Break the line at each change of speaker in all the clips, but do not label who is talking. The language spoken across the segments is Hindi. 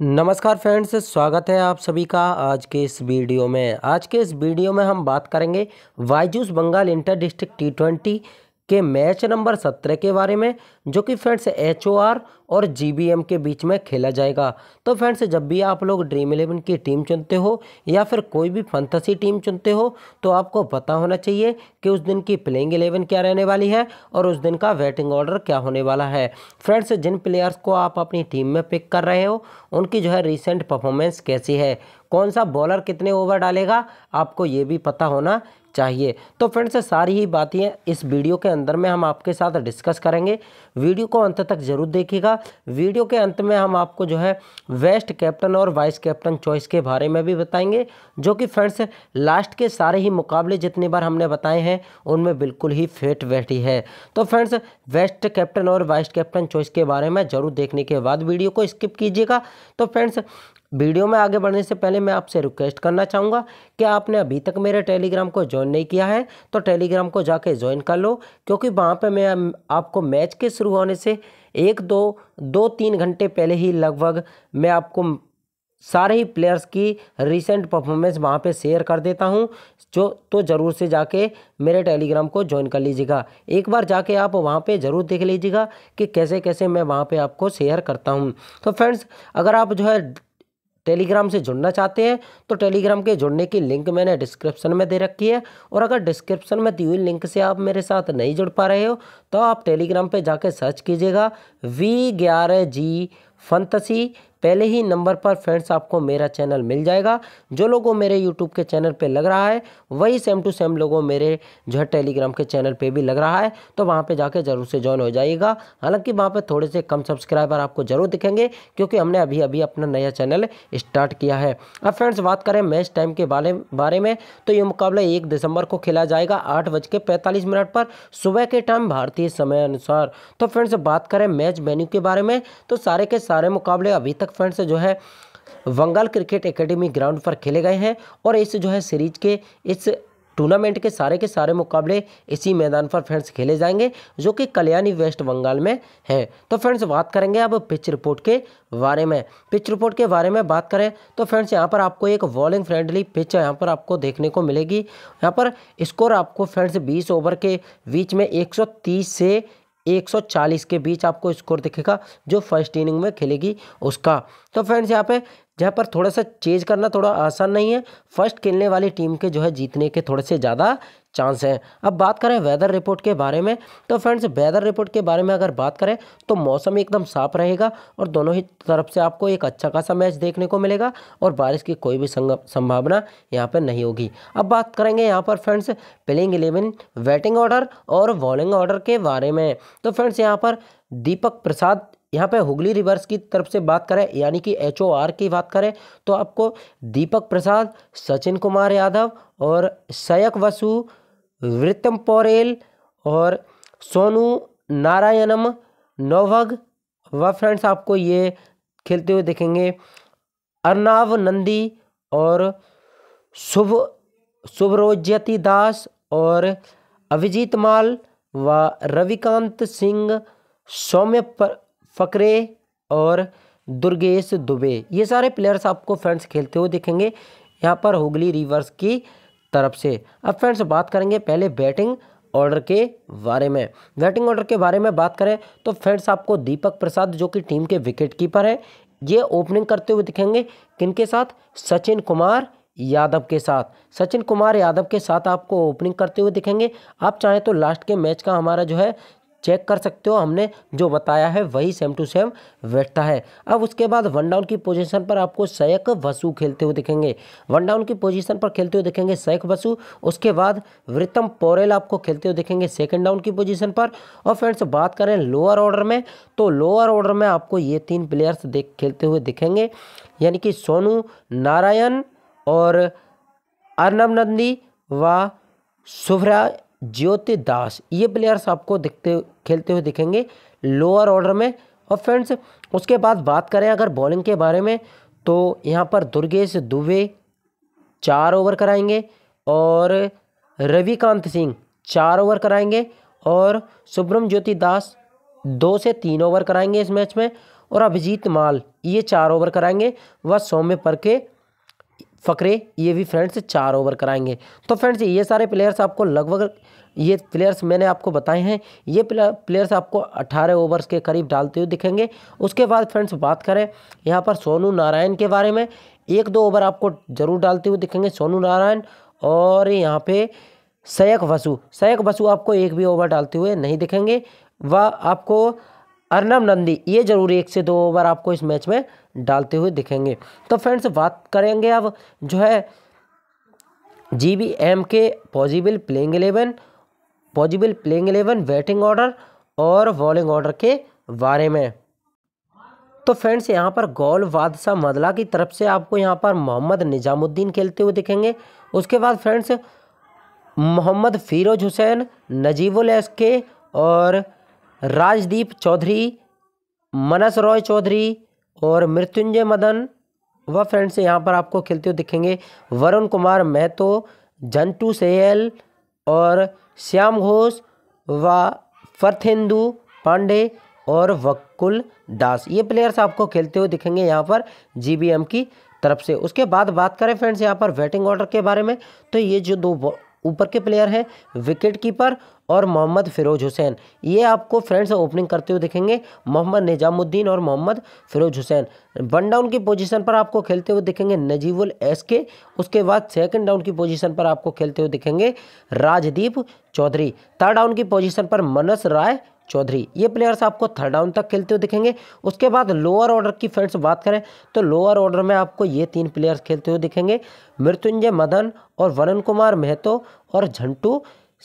नमस्कार फ्रेंड्स स्वागत है आप सभी का आज के इस वीडियो में आज के इस वीडियो में हम बात करेंगे Byju's Bengal inter district T twenty के मैच नंबर सत्रह के बारे में जो कि फ्रेंड्स एच और जी के बीच में खेला जाएगा तो फ्रेंड्स जब भी आप लोग ड्रीम इलेवन की टीम चुनते हो या फिर कोई भी फंतसी टीम चुनते हो तो आपको पता होना चाहिए कि उस दिन की प्लेइंग इलेवन क्या रहने वाली है और उस दिन का वेटिंग ऑर्डर क्या होने वाला है फ्रेंड्स जिन प्लेयर्स को आप अपनी टीम में पिक कर रहे हो उनकी जो है रिसेंट परफॉर्मेंस कैसी है कौन सा बॉलर कितने ओवर डालेगा आपको ये भी पता होना चाहिए तो फ्रेंड्स सारी ही बातें इस वीडियो के अंदर में हम आपके साथ डिस्कस करेंगे वीडियो को अंत तक जरूर देखिएगा वीडियो के अंत में हम आपको जो है वेस्ट कैप्टन और वाइस कैप्टन चॉइस के बारे में भी बताएंगे जो कि फ्रेंड्स लास्ट के सारे ही मुकाबले जितनी बार हमने बताए हैं उनमें बिल्कुल ही फेट बैठी है तो फ्रेंड्स वेस्ट कैप्टन और वाइस कैप्टन चॉइस के बारे में ज़रूर देखने के बाद वीडियो को स्किप कीजिएगा तो फ्रेंड्स वीडियो में आगे बढ़ने से पहले मैं आपसे रिक्वेस्ट करना चाहूँगा कि आपने अभी तक मेरे टेलीग्राम को ज्वाइन नहीं किया है तो टेलीग्राम को जाके ज्वाइन कर लो क्योंकि वहाँ पे मैं आपको मैच के शुरू होने से एक दो दो तीन घंटे पहले ही लगभग मैं आपको सारे ही प्लेयर्स की रिसेंट परफॉर्मेंस वहाँ पे शेयर कर देता हूँ जो तो ज़रूर से जाके मेरे टेलीग्राम को ज्वाइन कर लीजिएगा एक बार जाके आप वहाँ पे ज़रूर देख लीजिएगा कि कैसे कैसे मैं वहाँ पे आपको शेयर करता हूँ तो फ्रेंड्स अगर आप जो है टेलीग्राम से जुड़ना चाहते हैं तो टेलीग्राम के जुड़ने की लिंक मैंने डिस्क्रिप्शन में दे रखी है और अगर डिस्क्रिप्शन में दी हुई लिंक से आप मेरे साथ नहीं जुड़ पा रहे हो तो आप टेलीग्राम पर जाकर सर्च कीजिएगा वी ग्यारह जी फंतसी पहले ही नंबर पर फ्रेंड्स आपको मेरा चैनल मिल जाएगा जो लोगों मेरे यूट्यूब के चैनल पर लग रहा है वही सेम टू सेम लोगों मेरे जो है टेलीग्राम के चैनल पर भी लग रहा है तो वहाँ पर जाके ज़रूर से ज्वाइन हो जाइएगा हालांकि वहाँ पर थोड़े से कम सब्सक्राइबर आपको ज़रूर दिखेंगे क्योंकि हमने अभी अभी अपना नया चैनल स्टार्ट किया है अब फ्रेंड्स बात करें मैच टाइम के बारे बारे में तो ये मुकाबला एक दिसंबर को खेला जाएगा आठ बज के पैंतालीस मिनट पर सुबह के टाइम भारतीय समय अनुसार तो फ्रेंड्स बात करें मैच मेन्यू के बारे में तो सारे के सारे मुकाबले अभी तक तक फ्रेंड्स जो है वंगाल क्रिकेट एकेडमी ग्राउंड पर खेले गए हैं और इस जो है सीरीज के इस टूर्नामेंट के सारे के सारे मुकाबले इसी मैदान पर फ्रेंड्स खेले जाएंगे जो कि कल्याणी वेस्ट बंगाल में है तो फ्रेंड्स बात करेंगे अब पिच रिपोर्ट के बारे में पिच रिपोर्ट के बारे में बात करें तो फ्रेंड्स यहां पर आपको एक बॉलिंग फ्रेंडली पिच यहां पर आपको देखने को मिलेगी यहाँ पर स्कोर आपको फ्रेंड्स बीस ओवर के बीच में एक से 140 के बीच आपको स्कोर दिखेगा जो फर्स्ट इनिंग में खेलेगी उसका तो फ्रेंड्स यहाँ पे जहाँ पर थोड़ा सा चेंज करना थोड़ा आसान नहीं है फर्स्ट खेलने वाली टीम के जो है जीतने के थोड़े से ज़्यादा चांस हैं अब बात करें वेदर रिपोर्ट के बारे में तो फ्रेंड्स वेदर रिपोर्ट के बारे में अगर बात करें तो मौसम एकदम साफ रहेगा और दोनों ही तरफ से आपको एक अच्छा खासा मैच देखने को मिलेगा और बारिश की कोई भी संभावना यहाँ पर नहीं होगी अब बात करेंगे यहाँ पर friends playing eleven batting order और बॉलिंग ऑर्डर के बारे में तो फ्रेंड्स यहाँ पर दीपक प्रसाद यहाँ पे हुगली रिवर्स की तरफ से बात करें यानी कि एच की बात करें तो आपको दीपक प्रसाद सचिन कुमार यादव और सयक वसु वृतम पौरेल और सोनू नारायणम नोवग व फ्रेंड्स आपको ये खेलते हुए देखेंगे अर्नाव नंदी और शुभ शुभरोज्यति दास और अभिजीत माल व रविकांत सिंह सौम्य फ़करे और दुर्गेश दुबे ये सारे प्लेयर्स आपको फ्रेंड्स खेलते हुए दिखेंगे यहाँ पर हुगली रिवर्स की तरफ से अब फ्रेंड्स बात करेंगे पहले बैटिंग ऑर्डर के बारे में बैटिंग ऑर्डर के बारे में बात करें तो फ्रेंड्स आपको दीपक प्रसाद जो कि टीम के विकेट कीपर है ये ओपनिंग करते हुए दिखेंगे किनके साथ सचिन कुमार यादव के साथ सचिन कुमार यादव के साथ आपको ओपनिंग करते हुए दिखेंगे आप चाहें तो लास्ट के मैच का हमारा जो है चेक कर सकते हो हमने जो बताया है वही सेम टू सेम बैठता है अब उसके बाद वन डाउन की पोजीशन पर आपको सैक वसु खेलते हुए दिखेंगे वन डाउन की पोजीशन पर खेलते हुए दिखेंगे सैक वसु उसके बाद वृतम पोरेल आपको खेलते हुए दिखेंगे सेकंड डाउन की पोजीशन पर और फ्रेंड्स बात करें लोअर ऑर्डर में तो लोअर ऑर्डर में आपको ये तीन प्लेयर्स देख खेलते हुए दिखेंगे यानी कि सोनू नारायण और अर्नब नंदी व शुभरा ज्योति दास ये प्लेयर्स आपको दिखते खेलते हुए दिखेंगे लोअर ऑर्डर में और फ्रेंड्स उसके बाद बात करें अगर बॉलिंग के बारे में तो यहाँ पर दुर्गेश दुबे चार ओवर कराएंगे और रविकांत सिंह चार ओवर कराएंगे और सुब्रम ज्योति दास दो से तीन ओवर कराएंगे इस मैच में और अभिजीत माल ये चार ओवर कराएंगे वह सौम्य पर के फ़करे ये भी फ्रेंड्स चार ओवर कराएंगे तो फ्रेंड्स ये सारे प्लेयर्स आपको लगभग ये प्लेयर्स मैंने आपको बताए हैं ये प्लेयर्स आपको 18 ओवर्स के करीब डालते हुए दिखेंगे उसके बाद फ्रेंड्स बात करें यहाँ पर सोनू नारायण के बारे में एक दो ओवर आपको जरूर डालते हुए दिखेंगे सोनू नारायण और यहाँ पे सैक वसु सैक वसु आपको एक भी ओवर डालते हुए नहीं दिखेंगे वह आपको अर्नब नंदी ये जरूर एक से दो ओवर आपको इस मैच में डालते हुए दिखेंगे तो फ्रेंड्स बात करेंगे अब जो है जी बी एम के possible playing eleven possible playing eleven batting order और बॉलिंग ऑर्डर के बारे में तो फ्रेंड्स यहाँ पर गोल वादशाह मदला की तरफ से आपको यहाँ पर मोहम्मद निजामुद्दीन खेलते हुए दिखेंगे उसके बाद friends Mohammad Firoz Hussain Najibul S K और राजदीप चौधरी मनस रॉय चौधरी और मृत्युंजय मदन वह फ्रेंड्स यहाँ पर आपको खेलते हुए दिखेंगे वरुण कुमार महतो जंटू सेयल और श्याम घोष व फर्थेंदु पांडे और वक्कुल दास ये प्लेयर्स आपको खेलते हुए दिखेंगे यहाँ पर जीबीएम की तरफ से उसके बाद बात करें फ्रेंड्स यहाँ पर वेटिंग ऑर्डर के बारे में तो ये जो दो ऊपर के प्लेयर हैं विकेट कीपर और मोहम्मद फिरोज हुसैन ये आपको फ्रेंड्स ओपनिंग करते हुए दिखेंगे मोहम्मद निजामुद्दीन और मोहम्मद फिरोज हुसैन वन डाउन की पोजीशन पर आपको खेलते हुए दिखेंगे नजीबुल एस के उसके बाद सेकंड डाउन की पोजीशन पर आपको खेलते हुए दिखेंगे राजदीप चौधरी थर्ड डाउन की पोजीशन पर मनस राय चौधरी ये प्लेयर्स आपको थर्ड डाउन तक खेलते हुए दिखेंगे उसके बाद लोअर ऑर्डर की फ्रेंड्स बात करें तो लोअर ऑर्डर में आपको ये तीन प्लेयर्स खेलते हुए दिखेंगे मृत्युंजय मदन और वनन कुमार मेहतो और झंटू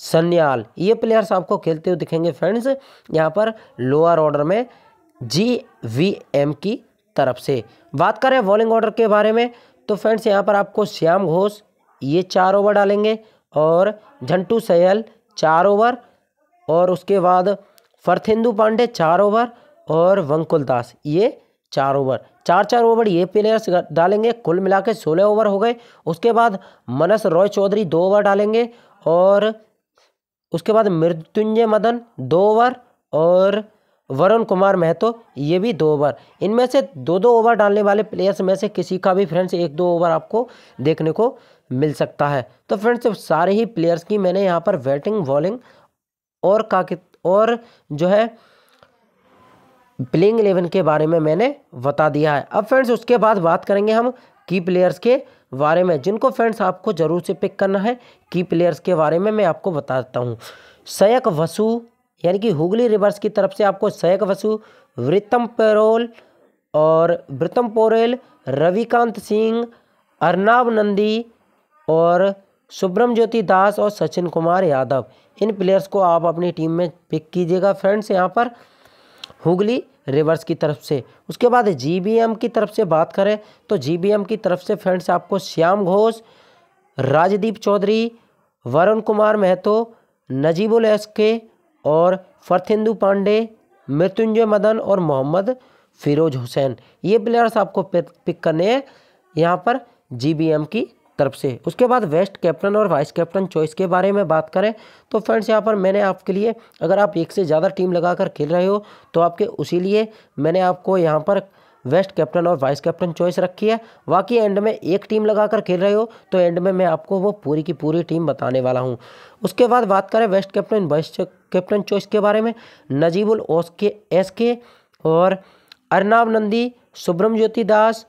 सन्याल ये प्लेयर्स आपको खेलते हुए दिखेंगे फ्रेंड्स यहाँ पर लोअर ऑर्डर में जी वी एम की तरफ से बात करें बॉलिंग ऑर्डर के बारे में तो फ्रेंड्स यहाँ पर आपको श्याम घोष ये चार ओवर डालेंगे और झंटू सयल चार ओवर और उसके बाद फरथेंदु पांडे चार ओवर और वंकुल दास ये चार ओवर चार चार ओवर ये प्लेयर्स डालेंगे कुल मिला के सोलह ओवर हो गए उसके बाद मनस रॉय चौधरी दो ओवर डालेंगे और उसके बाद मृत्युंजय मदन दो ओवर और वरुण कुमार महतो ये भी दो ओवर इनमें से दो दो ओवर डालने वाले प्लेयर्स में से किसी का भी फ्रेंड्स एक दो ओवर आपको देखने को मिल सकता है तो फ्रेंड्स सारे ही प्लेयर्स की मैंने यहाँ पर बैटिंग बॉलिंग और का और जो है प्लेइंग एलेवन के बारे में मैंने बता दिया है अब फ्रेंड्स उसके बाद बात करेंगे हम की प्लेयर्स के बारे में जिनको फ्रेंड्स आपको ज़रूर से पिक करना है की प्लेयर्स के बारे में मैं आपको बता देता हूँ सैक वसु यानी कि हुगली रिवर्स की तरफ से आपको सैक वसु वृतम पेरोल और वृतम पोरेल रविकांत सिंह अर्नाब नंदी और सुब्रम ज्योति दास और सचिन कुमार यादव इन प्लेयर्स को आप अपनी टीम में पिक कीजिएगा फ्रेंड्स यहाँ पर हुगली रिवर्स की तरफ से उसके बाद जीबीएम की तरफ से बात करें तो जीबीएम की तरफ से फ्रेंड्स आपको श्याम घोष राजदीप चौधरी वरुण कुमार महतो नजीबुल एसके और फरथिंदु पांडे मृत्युंजय मदन और मोहम्मद फिरोज हुसैन ये प्लेयर्स आपको पिक करने हैं यहाँ पर जीबीएम की तरफ से उसके बाद वेस्ट कैप्टन और वाइस कैप्टन चॉइस के बारे में बात करें तो फ्रेंड्स यहाँ पर मैंने आपके लिए अगर आप एक से ज़्यादा टीम लगाकर खेल रहे हो तो आपके उसी लिए मैंने आपको यहाँ पर वेस्ट कैप्टन और वाइस कैप्टन चॉइस रखी है बाकी एंड में एक टीम लगाकर खेल रहे हो तो एंड में मैं आपको वो पूरी की पूरी टीम बताने वाला हूँ उसके बाद बात करें best captain vice captain choice के बारे में नजीबुल ओस के एस के और अर्नाब नंदी सुब्रम ज्योति दास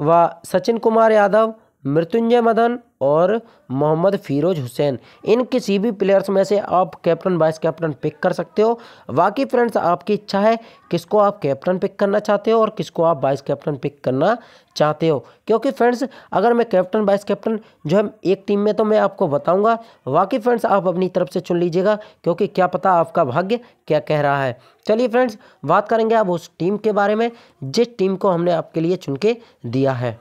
व सचिन कुमार यादव मृत्युंजय मदन और मोहम्मद फिरोज हुसैन इन किसी भी प्लेयर्स में से आप कैप्टन वाइस कैप्टन पिक कर सकते हो बाकी फ्रेंड्स आपकी इच्छा है किसको आप कैप्टन पिक करना चाहते हो और किसको आप वाइस कैप्टन पिक करना चाहते हो क्योंकि फ्रेंड्स अगर मैं कैप्टन वाइस कैप्टन जो है एक टीम में तो मैं आपको बताऊँगा बाकी फ्रेंड्स आप अपनी तरफ से चुन लीजिएगा क्योंकि क्या पता आपका भाग्य क्या कह रहा है चलिए फ्रेंड्स बात करेंगे आप उस टीम के बारे में जिस टीम को हमने आपके लिए चुन के दिया है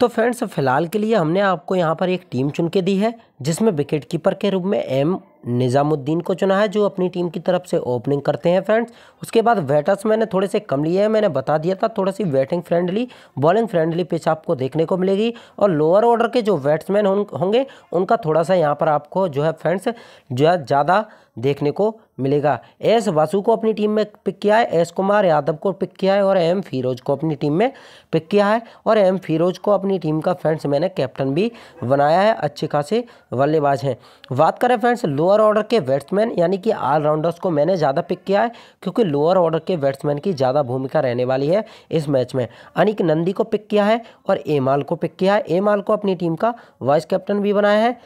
तो फ्रेंड्स फिलहाल के लिए हमने आपको यहाँ पर एक टीम चुन के दी है जिसमें विकेट कीपर के रूप में एम निज़ामुद्दीन को चुना है जो अपनी टीम की तरफ से ओपनिंग करते हैं फ्रेंड्स उसके बाद वेटर्स मैंने थोड़े से कम लिए हैं मैंने बता दिया था थोड़ा सी batting friendly bowling friendly pitch आपको देखने को मिलेगी और लोअर ऑर्डर के जो बैट्समैन होंगे उनका थोड़ा सा यहाँ पर आपको जो है फ्रेंड्स जो है ज़्यादा देखने को मिलेगा एस वासु को अपनी टीम में पिक किया है एस कुमार यादव को पिक किया है और एम फिरोज को अपनी टीम में पिक किया है और एम फिरोज को अपनी टीम का फ्रेंड्स मैंने कैप्टन भी बनाया है अच्छे खासे बल्लेबाज हैं बात करें फ्रेंड्स लोअर ऑर्डर के बैट्समैन यानी कि ऑलराउंडर्स को मैंने ज़्यादा पिक किया है क्योंकि लोअर ऑर्डर के बैट्समैन की ज़्यादा भूमिका रहने वाली है इस मैच में अनिक नंदी को पिक किया है और एमाल को पिक किया है एमाल को अपनी टीम का वाइस कैप्टन भी बनाया है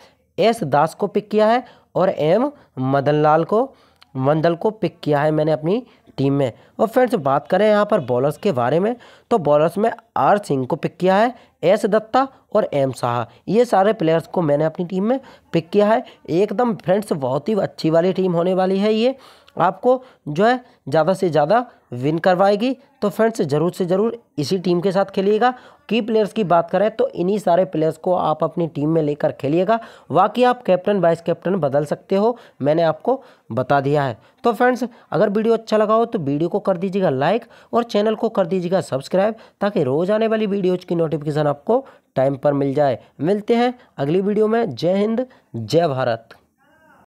एस दास को पिक किया है और एम मदनलाल को मंदल को पिक किया है मैंने अपनी टीम में और फ्रेंड्स बात करें यहाँ पर बॉलर्स के बारे में तो बॉलर्स में आर सिंह को पिक किया है एस दत्ता और एम शाह ये सारे प्लेयर्स को मैंने अपनी टीम में पिक किया है एकदम फ्रेंड्स बहुत ही अच्छी वाली टीम होने वाली है ये आपको जो है ज़्यादा से ज़्यादा विन करवाएगी तो फ्रेंड्स ज़रूर से ज़रूर इसी टीम के साथ खेलिएगा की प्लेयर्स की बात करें तो इन्हीं सारे प्लेयर्स को आप अपनी टीम में लेकर खेलिएगा वाकई आप कैप्टन वाइस कैप्टन बदल सकते हो मैंने आपको बता दिया है तो फ्रेंड्स अगर वीडियो अच्छा लगा हो तो वीडियो को कर दीजिएगा लाइक और चैनल को कर दीजिएगा सब्सक्राइब ताकि रोज़ आने वाली वीडियोज़ की नोटिफिकेशन आपको टाइम पर मिल जाए मिलते हैं अगली वीडियो में जय हिंद जय भारत